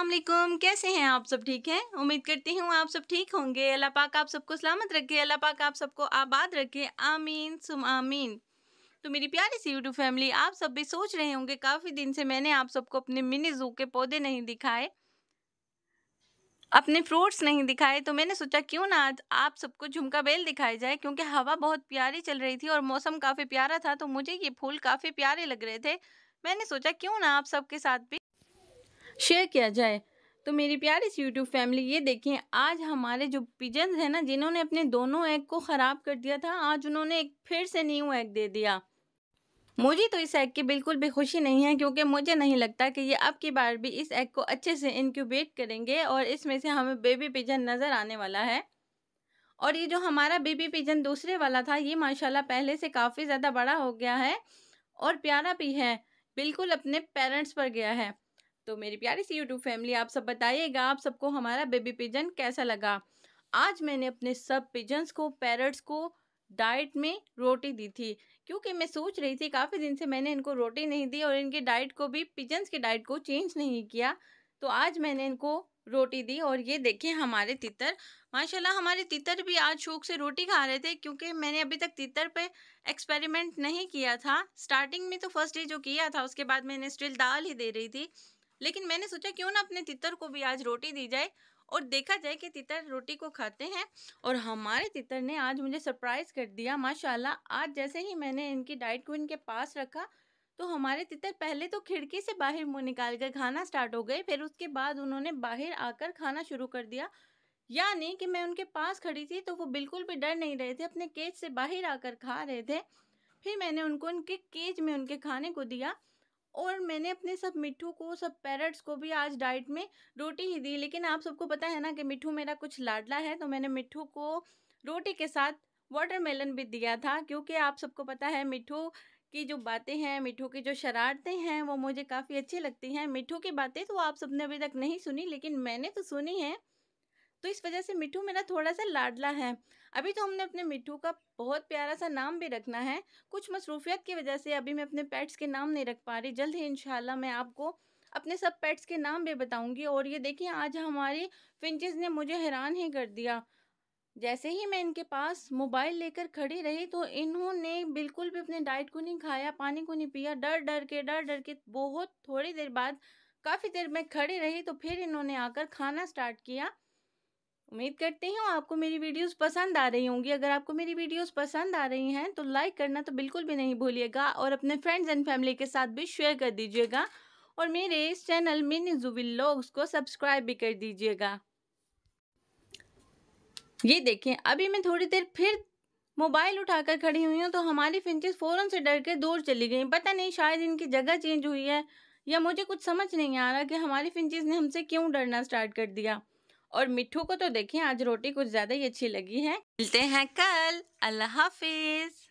असलकुम कैसे हैं आप सब ठीक हैं उम्मीद करती हूँ आप सब ठीक होंगे अल्लाह पाक आप सबको सलामत रखे अल्लाह पाक आप सबको आबाद रखे आमीन सुम आमीन तो मेरी प्यारी सी यूट्यूब फैमिली आप सब भी सोच रहे होंगे काफ़ी दिन से मैंने आप सबको अपने मिनी जू के पौधे नहीं दिखाए अपने फ्रूट्स नहीं दिखाए तो मैंने सोचा क्यों ना आज आप सबको झुमका बेल दिखाई जाए क्योंकि हवा बहुत प्यारी चल रही थी और मौसम काफ़ी प्यारा था तो मुझे ये फूल काफ़ी प्यारे लग रहे थे मैंने सोचा क्यों ना आप सबके साथ भी शेयर किया जाए तो मेरी प्यारी सी यूट्यूब फैमिली ये देखें आज हमारे जो पिजन्स हैं ना जिन्होंने अपने दोनों एग को ख़राब कर दिया था आज उन्होंने एक फिर से न्यू एग दे दिया मुझे तो इस एग की बिल्कुल भी खुशी नहीं है क्योंकि मुझे नहीं लगता कि ये अब की बार भी इस एग को अच्छे से इनक्यूबेट करेंगे और इसमें से हमें बेबी पिजन नज़र आने वाला है और ये जो हमारा बेबी पिजन दूसरे वाला था ये माशाल्लाह पहले से काफ़ी ज़्यादा बड़ा हो गया है और प्यारा भी है बिल्कुल अपने पेरेंट्स पर गया है तो मेरी प्यारी सी यूट्यूब फैमिली आप सब बताइएगा आप सबको हमारा बेबी पिजन कैसा लगा आज मैंने अपने सब पिजन्स को पैरट्स को डाइट में रोटी दी थी क्योंकि मैं सोच रही थी काफ़ी दिन से मैंने इनको रोटी नहीं दी और इनके डाइट को भी पिजन्स के डाइट को चेंज नहीं किया तो आज मैंने इनको रोटी दी और ये देखिए हमारे तितर माशाल्लाह हमारे तितर भी आज शौक से रोटी खा रहे थे क्योंकि मैंने अभी तक तितर पे एक्सपेरिमेंट नहीं किया था स्टार्टिंग में तो फर्स्ट डे जो किया था उसके बाद मैंने स्टिल दाल ही दे रही थी लेकिन मैंने सोचा क्यों ना अपने तितर को भी आज रोटी दी जाए और देखा जाए कि तितर रोटी को खाते हैं और हमारे तितर ने आज मुझे सरप्राइज़ कर दिया माशाल्लाह आज जैसे ही मैंने इनकी डाइट को इनके पास रखा तो हमारे तितर पहले तो खिड़की से बाहर मुंह निकाल कर खाना स्टार्ट हो गए फिर उसके बाद उन्होंने बाहर आकर खाना शुरू कर दिया यानी कि मैं उनके पास खड़ी थी तो वो बिल्कुल भी डर नहीं रहे थे अपने केज से बाहर आकर खा रहे थे फिर मैंने उनको उनके केज में उनके खाने को दिया और मैंने अपने सब मिट्ठू को सब पैरट्स को भी आज डाइट में रोटी ही दी लेकिन आप सबको पता है ना कि मिट्ठू मेरा कुछ लाडला है तो मैंने मिट्ठू को रोटी के साथ वाटरमेलन भी दिया था क्योंकि आप सबको पता है मिट्ठू की जो बातें हैं मिठू की जो शरारतें हैं वो मुझे काफ़ी अच्छी लगती हैं मिठू की बातें तो आप सबने अभी तक नहीं सुनी लेकिन मैंने तो सुनी है तो इस वजह से मिठू मेरा थोड़ा सा लाडला है अभी तो हमने अपने मिट्टू का बहुत प्यारा सा नाम भी रखना है कुछ मसरूफियत की वजह से अभी मैं अपने पेट्स के नाम नहीं रख पा रही जल्द ही इन मैं आपको अपने सब पेट्स के नाम भी बताऊंगी और ये देखिए आज हमारी फिंचज ने मुझे हैरान ही कर दिया जैसे ही मैं इनके पास मोबाइल लेकर खड़ी रही तो इन्होंने बिल्कुल भी अपने डाइट को नहीं खाया पानी को नहीं पिया डर डर के डर डर के बहुत थोड़ी देर बाद काफ़ी देर में खड़ी रही तो फिर इन्होंने आकर खाना स्टार्ट किया उम्मीद करते हूँ आपको मेरी वीडियोस पसंद आ रही होंगी अगर आपको मेरी वीडियोस पसंद आ रही हैं तो लाइक करना तो बिल्कुल भी नहीं भूलिएगा और अपने फ्रेंड्स एंड फैमिली के साथ भी शेयर कर दीजिएगा और मेरे इस चैनल मिनी जुबिल लॉग्स को सब्सक्राइब भी कर दीजिएगा ये देखें अभी मैं थोड़ी देर फिर मोबाइल उठाकर खड़ी हुई हूँ तो हमारी फिंचेस फ़ौरन से डर के दूर चली गई पता नहीं शायद इनकी जगह चेंज हुई है या मुझे कुछ समझ नहीं आ रहा कि हमारी फिंचेस ने हमसे क्यों डरना स्टार्ट कर दिया और मिठू को तो देखिए आज रोटी कुछ ज़्यादा ही अच्छी लगी है मिलते हैं कल अल्लाह हाफिज़